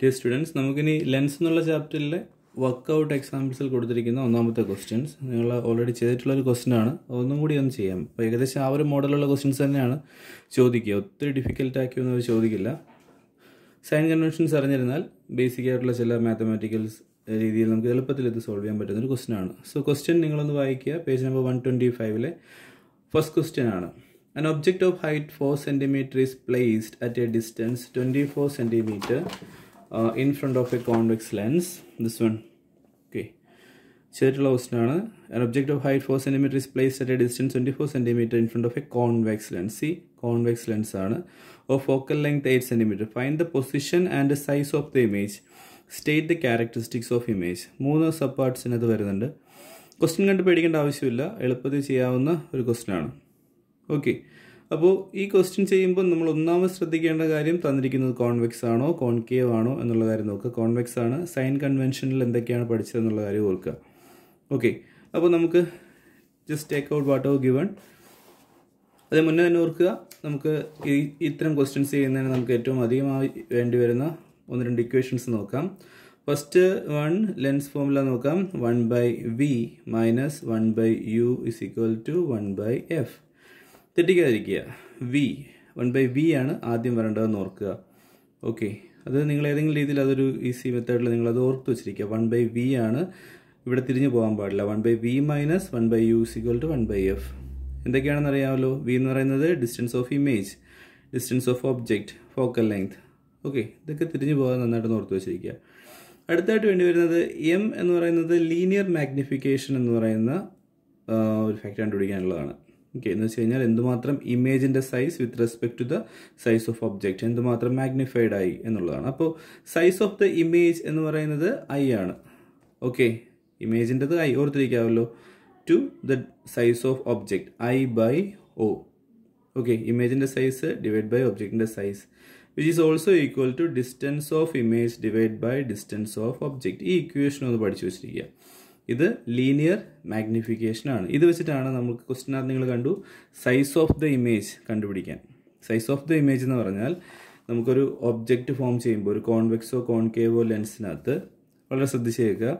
dear students നമുക്കിനി lens എന്നുള്ള ചാപ്റ്ററിൽ വർക്കൗട്ട് എക്സാമ്പിൾസിൽ കൊടുത്തിരിക്കുന്ന ഒന്നാമത്തെ ക്വസ്റ്റ്യൻസ് നിങ്ങൾ ഓൾറെഡി ചെയ്തിട്ടുള്ള ഒരു ക്വസ്റ്റ്യൻ ആണ് അതൊന്നും കൂടി ഒന്ന് ചെയ്യാം അപ്പോൾ ഏകദേശം ആ ഒരു മോഡലുള്ള ക്വസ്റ്റ്യൻസ് തന്നെയാണ് ചോദിക്കുക ഒത്തിരി ഡിഫിക്കൽട്ട് ഡിഫിക്കൽട്ടാക്കിയൊന്നും അവർ ചോദിക്കില്ല സൈൻ കൺവെൻഷൻസ് അറിഞ്ഞിരുന്നാൽ ബേസിക് ആയിട്ടുള്ള ചില മാത്തമാറ്റിക്കൽസ് രീതിയിൽ നമുക്ക് എളുപ്പത്തിൽ ഇത് സോൾവ് ചെയ്യാൻ പറ്റുന്ന ഒരു ക്വസ്റ്റ്യൻ ആണ് സോ ക്വസ്റ്റ്യൻ നിങ്ങളൊന്ന് വായിക്കുക പേജ് നമ്പർ വൺ ട്വൻറ്റി ഫൈവിലെ ഫസ്റ്റ് ക്വസ്റ്റ്യൻ ആണ് an An of height four centimetre is placed at a distance twenty four centimetre uh, in front of a convex lens this one okay ചെയ്തിട്ടുള്ള question ആണ് an object of height 4 cm is placed at a distance 24 cm in front of a convex lens see convex lens ആണ് a focal length 8 cm find the position and the size of the image state the characteristics of image മൂന്ന് sub പാർട്സിനകത്ത് വരുന്നുണ്ട് question കണ്ട് പേടിക്കേണ്ട ആവശ്യമില്ല എളുപ്പത്തിൽ ചെയ്യാവുന്ന ഒരു question ആണ് ഓക്കെ അപ്പോൾ ഈ ക്വസ്റ്റ്യൻ ചെയ്യുമ്പോൾ നമ്മൾ ഒന്നാമത് ശ്രദ്ധിക്കേണ്ട കാര്യം തന്നിരിക്കുന്നത് കോൺവെക്സ് ആണോ കോൺകേവ് ആണോ എന്നുള്ള കാര്യം നോക്കുക കോൺവെക്സ് ആണ് സൈൻ കൺവെൻഷനിൽ എന്തൊക്കെയാണ് പഠിച്ചതെന്നുള്ള കാര്യം ഓർക്കുക ഓക്കെ അപ്പോൾ നമുക്ക് ജസ്റ്റ് ടേക്ക് ഔട്ട് വാട്ട് ഔ ഗിവൺ അത് മുന്നേ തന്നെ ഓർക്കുക നമുക്ക് ഈ ഇത്തരം ക്വസ്റ്റ്യൻസ് ചെയ്യുന്നതിന് നമുക്ക് ഏറ്റവും അധികമായി വേണ്ടി വരുന്ന ഒന്ന് രണ്ട് ഇക്വേഷൻസ് നോക്കാം ഫസ്റ്റ് വൺ ലെൻസ് ഫോമുല നോക്കാം one by v minus one by u is equal to one by f തെറ്റിക്കാതിരിക്കുക വി വൺ ബൈ വി ആണ് ആദ്യം വരേണ്ടതെന്ന് ഓർക്കുക ഓക്കെ അത് നിങ്ങൾ ഏതെങ്കിലും രീതിയിൽ അതൊരു ഈസി മെത്തേഡിൽ നിങ്ങൾ അത് ഓർത്ത് വെച്ചിരിക്കുക വൺ ബൈ വി ആണ് ഇവിടെ തിരിഞ്ഞു പോകാൻ പാടില്ല one by v minus one by u is equal to one by f എന്തൊക്കെയാണെന്ന് അറിയാമല്ലോ വി എന്ന് പറയുന്നത് distance of image distance of object focal length okay ഇതൊക്കെ തിരിഞ്ഞു പോകാൻ നന്നായിട്ട് ഓർത്ത് വെച്ചിരിക്കുക അടുത്തായിട്ട് വേണ്ടി വരുന്നത് എം എന്ന് പറയുന്നത് ലീനിയർ മാഗ്നിഫിക്കേഷൻ എന്ന് പറയുന്ന ഒരു ഫാക്ടർ കണ്ടുപിടിക്കാനുള്ളതാണ് ഓക്കെ എന്ന് വെച്ച് കഴിഞ്ഞാൽ എന്തുമാത്രം ഇമേജിൻ്റെ size with respect to the size of object എന്തുമാത്രം മാഗ്നിഫൈഡ് ആയി എന്നുള്ളതാണ് അപ്പോൾ സൈസ് ഓഫ് ദ ഇമേജ് എന്ന് പറയുന്നത് ഐ ആണ് ഓക്കെ ഇമേജിൻ്റെത് ഐ ഓർത്തിരിക്കാമല്ലോ to the size of object I by O okay ഇമേജിൻ്റെ സൈസ് ഡിവൈഡ് ബൈ ഒബ്ജക്റ്റിൻ്റെ size which is also equal to distance of image divide by distance of object ഈ equation ഒന്ന് പഠിച്ചു വെച്ചിരിക്കുക ഇത് ലീനിയർ മാഗ്നിഫിക്കേഷനാണ് ഇത് വെച്ചിട്ടാണ് നമുക്ക് ക്വസ്റ്റിനകത്ത് നിങ്ങൾ കണ്ടു സൈസ് ഓഫ് ദ ഇമേജ് കണ്ടുപിടിക്കാൻ സൈസ് ഓഫ് ദ ഇമേജ് എന്ന് പറഞ്ഞാൽ നമുക്കൊരു ഒബ്ജക്റ്റ് ഫോം ചെയ്യുമ്പോൾ ഒരു കോൺവെക്സോ കോൺകേവോ ലെൻസിനകത്ത് വളരെ ശ്രദ്ധിച്ചേക്കുക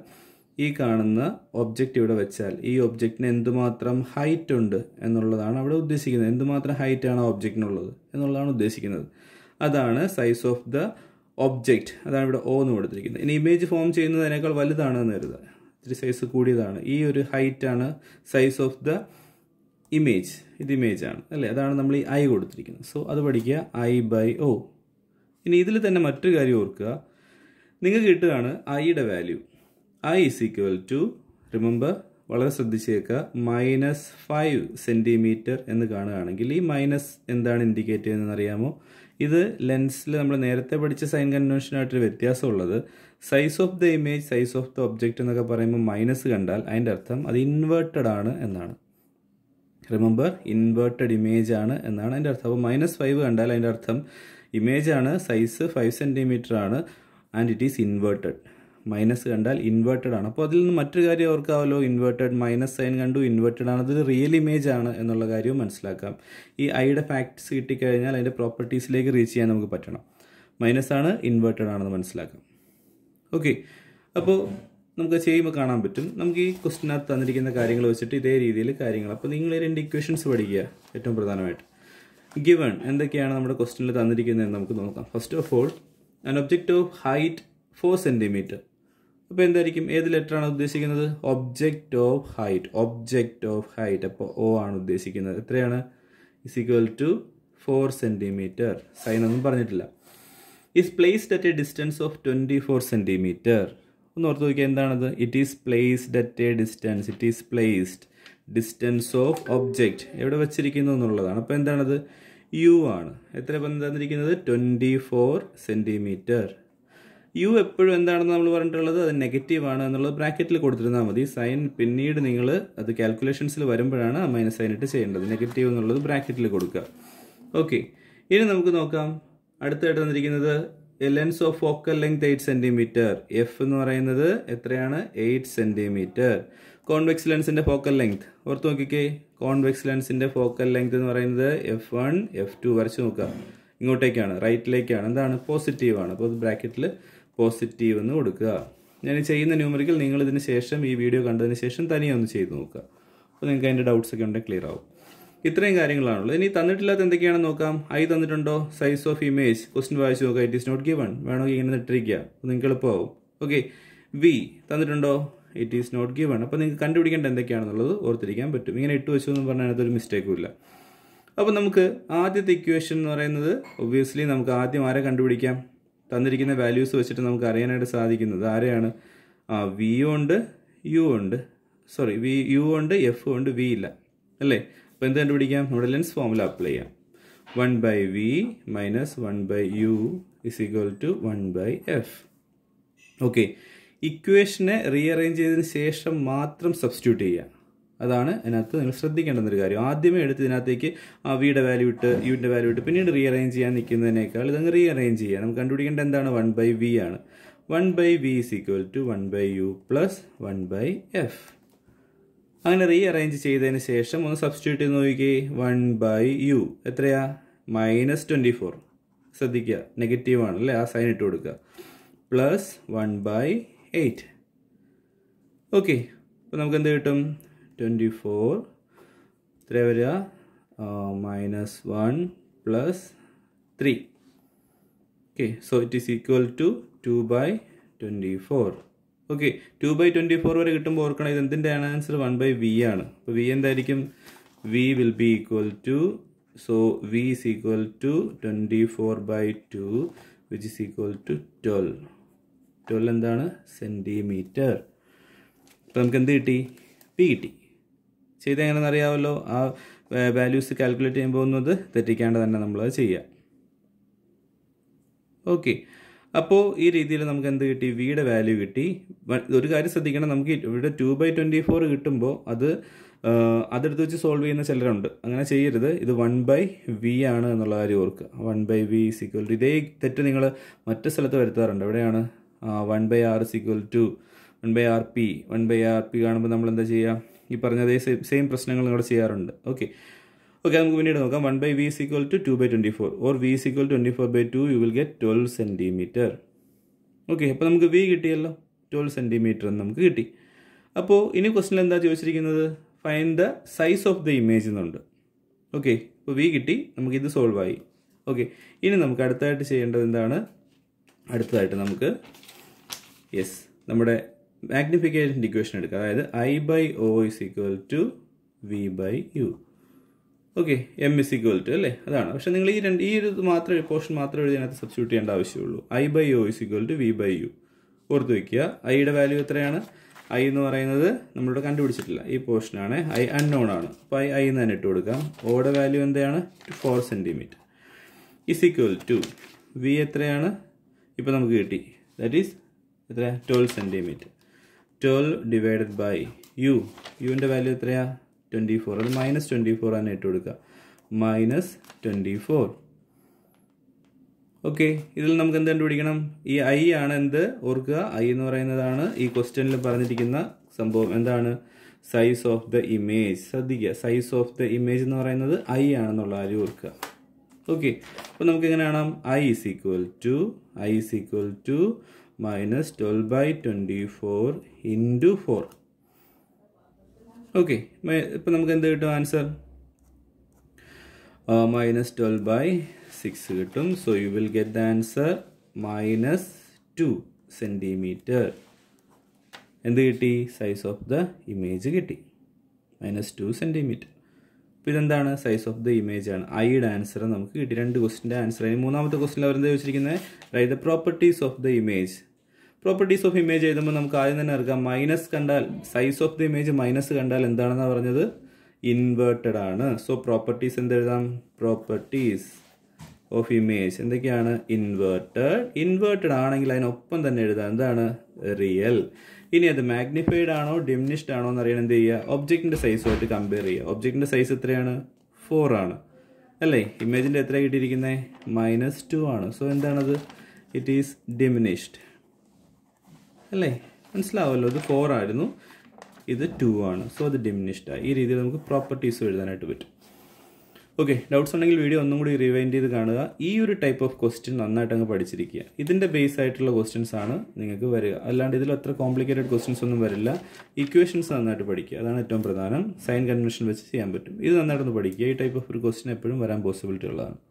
ഈ കാണുന്ന ഒബ്ജക്റ്റ് ഇവിടെ വെച്ചാൽ ഈ ഒബ്ജക്റ്റിന് എന്തുമാത്രം ഹൈറ്റ് ഉണ്ട് എന്നുള്ളതാണ് അവിടെ ഉദ്ദേശിക്കുന്നത് എന്തുമാത്രം ഹൈറ്റ് ആണ് ഒബ്ജക്റ്റിനുള്ളത് എന്നുള്ളതാണ് ഉദ്ദേശിക്കുന്നത് അതാണ് സൈസ് ഓഫ് ദ ഒബ്ജക്റ്റ് അതാണ് ഇവിടെ ഓ എന്ന് കൊടുത്തിരിക്കുന്നത് ഇനി ഇമേജ് ഫോം ചെയ്യുന്നതിനേക്കാൾ വലുതാണെന്ന് കരുതുക ഇത്തിരി സൈസ് കൂടിയതാണ് ഈ ഒരു ഹൈറ്റാണ് സൈസ് ഓഫ് ദ ഇമേജ് ഇത് ഇമേജ് ആണ് അല്ലേ അതാണ് നമ്മൾ ഈ ഐ കൊടുത്തിരിക്കുന്നത് സോ അത് പഠിക്കുക ഐ ബൈ ഒ ഇനി ഇതിൽ തന്നെ മറ്റൊരു കാര്യം ഓർക്കുക നിങ്ങൾക്ക് കിട്ടുകയാണ് ഐയുടെ value I is equal to remember വളരെ ശ്രദ്ധിച്ചേക്കുക മൈനസ് ഫൈവ് സെൻറ്റിമീറ്റർ എന്ന് കാണുകയാണെങ്കിൽ ഈ മൈനസ് എന്താണ് ഇൻഡിക്കേറ്റ് ചെയ്യുന്നതെന്ന് അറിയാമോ ഇത് ലെൻസിൽ നമ്മൾ നേരത്തെ പഠിച്ച സൈൻ കൺവെൻഷനായിട്ടൊരു വ്യത്യാസമുള്ളത് size of the image size of the object എന്നൊക്കെ പറയുമ്പോൾ മൈനസ് കണ്ടാൽ അതിൻ്റെ അർത്ഥം അത് ഇൻവേർട്ടഡ് ആണ് എന്നാണ് റിമെമ്പർ ഇൻവേർട്ടഡ് ഇമേജ് ആണ് എന്നാണ് അതിൻ്റെ അർത്ഥം അപ്പോൾ മൈനസ് ഫൈവ് കണ്ടാൽ അതിൻ്റെ അർത്ഥം ഇമേജ് ആണ് സൈസ് ഫൈവ് സെൻറ്റിമീറ്റർ ആണ് and it is inverted minus കണ്ടാൽ ഇൻവേർട്ടഡ് ആണ് അപ്പോൾ അതിൽ നിന്ന് മറ്റൊരു കാര്യം ഓർക്കാവല്ലോ ഇൻവേർട്ടഡ് മൈനസ് സൈൻ കണ്ടു ഇൻവേർട്ടഡ് ആണ് അതൊരു റിയൽ ഇമേജ് ആണ് എന്നുള്ള കാര്യവും മനസ്സിലാക്കാം ഈ ഐയുടെ ഫാക്ട്സ് കിട്ടിക്കഴിഞ്ഞാൽ അതിൻ്റെ പ്രോപ്പർട്ടീസിലേക്ക് റീച്ച് ചെയ്യാൻ നമുക്ക് പറ്റണം മൈനസ് ആണ് ഇൻവേർട്ടഡ് ആണെന്ന് മനസ്സിലാക്കാം ഓക്കെ അപ്പോൾ നമുക്ക് ചെയ്യുമ്പോൾ കാണാൻ പറ്റും നമുക്ക് ഈ ക്വസ്റ്റിനകത്ത് തന്നിരിക്കുന്ന കാര്യങ്ങൾ വെച്ചിട്ട് ഇതേ രീതിയിൽ കാര്യങ്ങൾ അപ്പോൾ നിങ്ങൾ രണ്ട് ഇക്വേഷൻസ് പഠിക്കുക ഏറ്റവും പ്രധാനമായിട്ട് ഗിവൺ എന്തൊക്കെയാണ് നമ്മുടെ ക്വസ്റ്റിനിൽ തന്നിരിക്കുന്നതെന്ന് നമുക്ക് നോക്കാം first of all an object of height four centimetre അപ്പോൾ എന്തായിരിക്കും ഏത് ലെറ്ററാണ് ഉദ്ദേശിക്കുന്നത് object of height object of height അപ്പോൾ ഓ ആണ് ഉദ്ദേശിക്കുന്നത് എത്രയാണ് is equal to four centimetre sign ഒന്നും പറഞ്ഞിട്ടില്ല is placed at a distance of twenty four centimetre ഒന്ന് ഓർത്ത് നോക്കിയാൽ എന്താണത് it is placed at a distance it is placed distance of object എവിടെ വച്ചിരിക്കുന്നു എന്നുള്ളതാണ് അപ്പോൾ എന്താണത് യു ആണ് എത്ര തന്നിരിക്കുന്നത് ട്വൻറ്റി ഫോർ സെൻറ്റിമീറ്റർ യു എപ്പോഴും എന്താണെന്ന് നമ്മൾ പറഞ്ഞിട്ടുള്ളത് അത് നെഗറ്റീവ് ആണ് എന്നുള്ളത് ബ്രാക്കറ്റിൽ കൊടുത്തിരുന്നാൽ മതി സൈൻ പിന്നീട് നിങ്ങൾ അത് കാൽക്കുലേഷൻസിൽ വരുമ്പോഴാണ് മൈനസ് സൈൻ ഇട്ട് ചെയ്യേണ്ടത് നെഗറ്റീവ് എന്നുള്ളത് ബ്രാക്കറ്റിൽ കൊടുക്കുക ഓക്കെ ഇനി നമുക്ക് നോക്കാം അടുത്തായിട്ട് വന്നിരിക്കുന്നത് lens of focal length eight centimetre f എന്ന് പറയുന്നത് എത്രയാണ് എയ്റ്റ് സെൻറ്റിമീറ്റർ കോൺവെക്സ് ലെൻസിൻ്റെ ഫോക്കൽ ലെങ്ത് ഓർത്ത് നോക്കിക്കേ കോൺവെക്സ് ലെൻസിൻ്റെ ഫോക്കൽ ലെങ്ത് എന്ന് പറയുന്നത് എഫ് വൺ എഫ് ടു വരച്ച് നോക്കുക ഇങ്ങോട്ടേക്കാണ് റൈറ്റിലേക്കാണ് എന്താണ് പോസിറ്റീവാണ് അപ്പോൾ ബ്രാക്കറ്റിൽ പോസിറ്റീവ് എന്ന് കൊടുക്കുക ഞാൻ ചെയ്യുന്ന ന്യൂമറിക്കൽ നിങ്ങൾ ഇതിന് ശേഷം ഈ വീഡിയോ കണ്ടതിന് ശേഷം തനിയെ ഒന്ന് ചെയ്ത് നോക്കുക അപ്പോൾ നിങ്ങൾക്ക് അതിൻ്റെ ഡൗട്ട്സ് ഒക്കെ ഉണ്ടെങ്കിൽ ക്ലിയർ ആവും ഇത്രയും കാര്യങ്ങളാണുള്ളത് ഇനി തന്നിട്ടില്ലാത്ത എന്തൊക്കെയാണെന്ന് നോക്കാം ഐ തന്നിട്ടുണ്ടോ സൈസ് ഓഫ് ഇമേജ് ക്വസ്റ്റ്യൻ വായിച്ചു നോക്കാം ഇറ്റ് ഈസ് നോട്ട് ഗിവൺ വേണമെങ്കിൽ ഇങ്ങനെ ഇട്ടിരിക്കുക നിങ്ങൾക്ക് എളുപ്പമാവും ഓക്കെ വി തന്നിട്ടുണ്ടോ ഇറ്റ് ഈസ് നോട്ട് ഗിവൺ അപ്പോൾ നിങ്ങൾക്ക് കണ്ടുപിടിക്കേണ്ട എന്തൊക്കെയാണെന്നുള്ളത് ഓർത്തിരിക്കാൻ പറ്റും ഇങ്ങനെ ഇട്ട് വെച്ചു എന്ന് പറഞ്ഞാൽ അതിനകത്തൊരു മിസ്റ്റേക്കും ഇല്ല അപ്പോൾ നമുക്ക് ആദ്യത്തെ ഇക്വേഷൻ എന്ന് പറയുന്നത് ഒബ്വിയസ്ലി നമുക്ക് ആദ്യം ആരെ കണ്ടുപിടിക്കാം തന്നിരിക്കുന്ന വാല്യൂസ് വെച്ചിട്ട് നമുക്ക് അറിയാനായിട്ട് സാധിക്കുന്നത് ആരെയാണ് ആ വി ഉണ്ട് യു ഉണ്ട് സോറി വി യു ഉണ്ട് എഫ് ഉണ്ട് വി ഇല്ല അല്ലേ അപ്പോൾ എന്ത് കണ്ടുപിടിക്കാം നമ്മുടെ ലെൻസ് ഫോമുല അപ്ലൈ ചെയ്യാം one by v minus one by u is equal to one by f okay ഇക്വേഷനെ റീഅറേഞ്ച് ചെയ്തതിന് ശേഷം മാത്രം സബ്സ്റ്റിറ്റ്യൂട്ട് ചെയ്യുക അതാണ് അതിനകത്ത് നിങ്ങൾ ശ്രദ്ധിക്കേണ്ടുന്ന ഒരു കാര്യം ആദ്യമേ എടുത്ത് ഇതിനകത്തേക്ക് ആ വിയുടെ വാല്യൂ ഇട്ട് യുവിൻ്റെ വാല്യൂ ഇട്ട് പിന്നീട് റീഅറേഞ്ച് ചെയ്യാൻ നിൽക്കുന്നതിനേക്കാൾ ഇതങ്ങ് റീഅറേഞ്ച് ചെയ്യുക നമുക്ക് കണ്ടുപിടിക്കേണ്ട എന്താണ് വൺ ബൈ വി ആണ് one by v is equal to one by u plus one by f അങ്ങനെ റീ അറേഞ്ച് ചെയ്തതിന് ശേഷം ഒന്ന് സബ്സ്റ്റിറ്റ്യൂട്ട് ചെയ്ത് നോക്കിക്കേ വൺ ബൈ യു എത്രയാ മൈനസ് ട്വൻറ്റി ഫോർ ശ്രദ്ധിക്കുക നെഗറ്റീവ് ആണ് അല്ലേ ആ സൈൻ ഇട്ട് കൊടുക്കുക plus one by eight okay അപ്പോൾ നമുക്ക് എന്ത് കിട്ടും ട്വൻറ്റി ഫോർ എത്ര വരിക minus one plus three okay so it is equal to two by twenty four okay two by twenty four വരെ കിട്ടുമ്പോൾ ഓർക്കണം ഇത് എന്തിൻ്റെയാണ് ആൻസർ വൺ ബൈ വി ആണ് അപ്പോൾ വി എന്തായിരിക്കും v will be equal to so v is equal to twenty four by two which is equal to twelve twelve എന്താണ് centimetre അപ്പോൾ നമുക്ക് എന്ത് കിട്ടി പി കിട്ടി ചെയ്ത് എങ്ങനെയെന്ന് അറിയാമല്ലോ ആ വാല്യൂസ് കാൽക്കുലേറ്റ് ചെയ്യാൻ പോകുന്നത് തെറ്റിക്കാണ്ട് തന്നെ നമ്മളത് ചെയ്യുക ഓക്കെ അപ്പോൾ ഈ രീതിയിൽ നമുക്ക് എന്ത് കിട്ടി വിയുടെ വാല്യൂ കിട്ടി ഒരു കാര്യം ശ്രദ്ധിക്കണം നമുക്ക് ഇവിടെ ടു ബൈ ട്വൻറ്റി ഫോർ കിട്ടുമ്പോൾ അത് അതെടുത്ത് വെച്ച് സോൾവ് ചെയ്യുന്ന ചിലരുണ്ട് അങ്ങനെ ചെയ്യരുത് ഇത് വൺ ബൈ വി ആണ് എന്നുള്ള കാര്യം ഓർക്കുക one by v is equal to ഇതേ തെറ്റ് നിങ്ങൾ മറ്റു സ്ഥലത്ത് വരുത്താറുണ്ട് എവിടെയാണ് one by R is equal to one by R P one by R P കാണുമ്പോൾ നമ്മൾ എന്താ ചെയ്യുക ഈ പറഞ്ഞ അതേ സെയിം പ്രശ്നങ്ങൾ നിങ്ങൾ ചെയ്യാറുണ്ട് ഓക്കെ ഓക്കെ നമുക്ക് പിന്നീട് നോക്കാം one by v is equal to two by twenty four or v is equal twenty four by two you will get twelve centimetre okay അപ്പോൾ നമുക്ക് വി കിട്ടിയല്ലോ ട്വൽവ് സെൻറ്റിമീറ്റർ എന്ന് നമുക്ക് കിട്ടി അപ്പോൾ ഇനി ക്വസ്റ്റനിൽ എന്താ ചോദിച്ചിരിക്കുന്നത് find the size of the image എന്നുണ്ട് ഓക്കെ അപ്പോൾ വി കിട്ടി നമുക്കിത് സോൾവ് ആയി ഓക്കെ ഇനി നമുക്ക് അടുത്തായിട്ട് ചെയ്യേണ്ടത് എന്താണ് അടുത്തതായിട്ട് നമുക്ക് യെസ് നമ്മുടെ മാഗ്നിഫിക്കേഷൻ ഇക്വേഷൻ എടുക്കുക അതായത് I by O is equal to v by u okay M is equal to അല്ലേ അതാണ് പക്ഷേ നിങ്ങൾ ഈ രണ്ട് ഈ ഒരു മാത്രമേ പോർഷൻ മാത്രമേ ഇതിനകത്ത് അതിനകത്ത് ചെയ്യേണ്ട ആവശ്യമുള്ളൂ I by O is equal to v by u ഓർത്ത് വയ്ക്കുക ഐയുടെ വാല്യൂ എത്രയാണ് ഐ എന്ന് പറയുന്നത് നമ്മളിവിടെ കണ്ടുപിടിച്ചിട്ടില്ല ഈ പോർഷനാണ് ഐ അൺനോൺ ആണ് അപ്പോൾ ഐ ഐ എന്ന് തന്നെ ഇട്ട് കൊടുക്കാം ഓയുടെ വാല്യൂ എന്താണ് four centimetre is equal to v എത്രയാണ് ഇപ്പോൾ നമുക്ക് കിട്ടി ദാറ്റ് ഈസ് എത്ര twelve centimetre twelve divided by u യുവിൻ്റെ വാല്യൂ എത്രയാണ് ട്വൻറ്റി ഫോർ അത് മൈനസ് ട്വൻറ്റി ഫോർ ആണ് ഇട്ട് കൊടുക്കുക മൈനസ് ട്വൻറ്റി ഫോർ ഓക്കെ ഇതിൽ നമുക്ക് എന്ത് കണ്ടുപിടിക്കണം ഈ ഐ ആണ് എന്ത് ഓർക്കുക ഐ എന്ന് പറയുന്നതാണ് ഈ ക്വസ്റ്റ്യനിൽ പറഞ്ഞിരിക്കുന്ന സംഭവം എന്താണ് സൈസ് ഓഫ് ദ ഇമേജ് ശ്രദ്ധിക്കുക സൈസ് ഓഫ് ദ ഇമേജ് എന്ന് പറയുന്നത് ഐ ആണെന്നുള്ള ആരും ഓർക്കുക ഓക്കെ അപ്പോൾ നമുക്ക് എങ്ങനെ കാണാം I is equal to I is equal to minus twelve by twenty four into four okay ഇപ്പം നമുക്ക് എന്ത് കിട്ടും answer minus twelve by six കിട്ടും so you will get the answer minus two centimetre എന്ത് കിട്ടി സൈസ് ഓഫ് ദ ഇമേജ് കിട്ടി minus two centimetre അപ്പോൾ ഇതെന്താണ് സൈസ് ഓഫ് ദ ഇമേജ് ആണ് ഐയുടെ ആൻസർ നമുക്ക് കിട്ടി രണ്ട് ക്വസ്റ്റിൻ്റെ ആൻസർ അതിന് മൂന്നാമത്തെ അവർ എന്താ ചോദിച്ചിരിക്കുന്നത് write the properties of the image properties of image എഴുതുമ്പോൾ നമുക്ക് ആദ്യം തന്നെ അറിയാം മൈനസ് കണ്ടാൽ size of the image minus കണ്ടാൽ എന്താണെന്ന് പറഞ്ഞത് ഇൻവേർട്ടഡ് ആണ് സോ പ്രോപ്പർട്ടീസ് എന്തെഴുതാം പ്രോപ്പർട്ടീസ് ഓഫ് ഇമേജ് എന്തൊക്കെയാണ് ഇൻവേർട്ടഡ് ഇൻവേർട്ടഡ് ആണെങ്കിൽ അതിനൊപ്പം തന്നെ എഴുതാം എന്താണ് റിയൽ ഇനി അത് മാഗ്നിഫൈഡ് ആണോ ഡിമിനിഷ്ഡ് ആണോ എന്ന് അറിയാൻ എന്ത് ചെയ്യുക ഒബ്ജക്റ്റിൻ്റെ സൈസുമായിട്ട് കമ്പയർ ചെയ്യുക ഒബ്ജക്റ്റിൻ്റെ സൈസ് എത്രയാണ് ഫോർ ആണ് അല്ലേ ഇമേജിൻ്റെ എത്ര കിട്ടിയിരിക്കുന്നത് മൈനസ് ടു ആണ് സോ എന്താണത് ഇറ്റ് ഈസ് ഡിമിനിഷ്ഡ് അല്ലേ മനസ്സിലാവല്ലോ ഇത് ഫോർ ആയിരുന്നു ഇത് ടു ആണ് സോ അത് ഡിമിനിഷ്ഡ് ആയി ഈ രീതിയിൽ നമുക്ക് പ്രോപ്പർട്ടീസ് എഴുതാനായിട്ട് പറ്റും ഓക്കെ ഡൗട്ട്സ് ഉണ്ടെങ്കിൽ വീഡിയോ ഒന്നും കൂടി റിവൈൻഡ് ചെയ്ത് കാണുക ഈ ഒരു ടൈപ്പ് ഓഫ് ക്വസ്റ്റ്യൻ നന്നായിട്ട് അങ്ങ് പഠിച്ചിരിക്കുക ഇതിൻ്റെ ബേസ് ആയിട്ടുള്ള ക്വസ്റ്റ്യൻസ് ആണ് നിങ്ങൾക്ക് വരിക അല്ലാണ്ട് ഇതിൽ അത്ര കോംപ്ലിക്കേറ്റഡ് ക്വസ്റ്റ്യൻസ് ഒന്നും വരില്ല ഇക്വേഷൻസ് നന്നായിട്ട് പഠിക്കുക അതാണ് ഏറ്റവും പ്രധാനം സൈൻ കൺവെൻഷൻ വെച്ച് ചെയ്യാൻ പറ്റും ഇത് നന്നായിട്ടൊന്ന് പഠിക്കുക ഈ ടൈപ്പ് ഓഫ് ഒരു ക്വസ്റ്റ്യൻ എപ്പോഴും വരാൻ പോസിബിലിറ്റി ഉള്ളതാണ്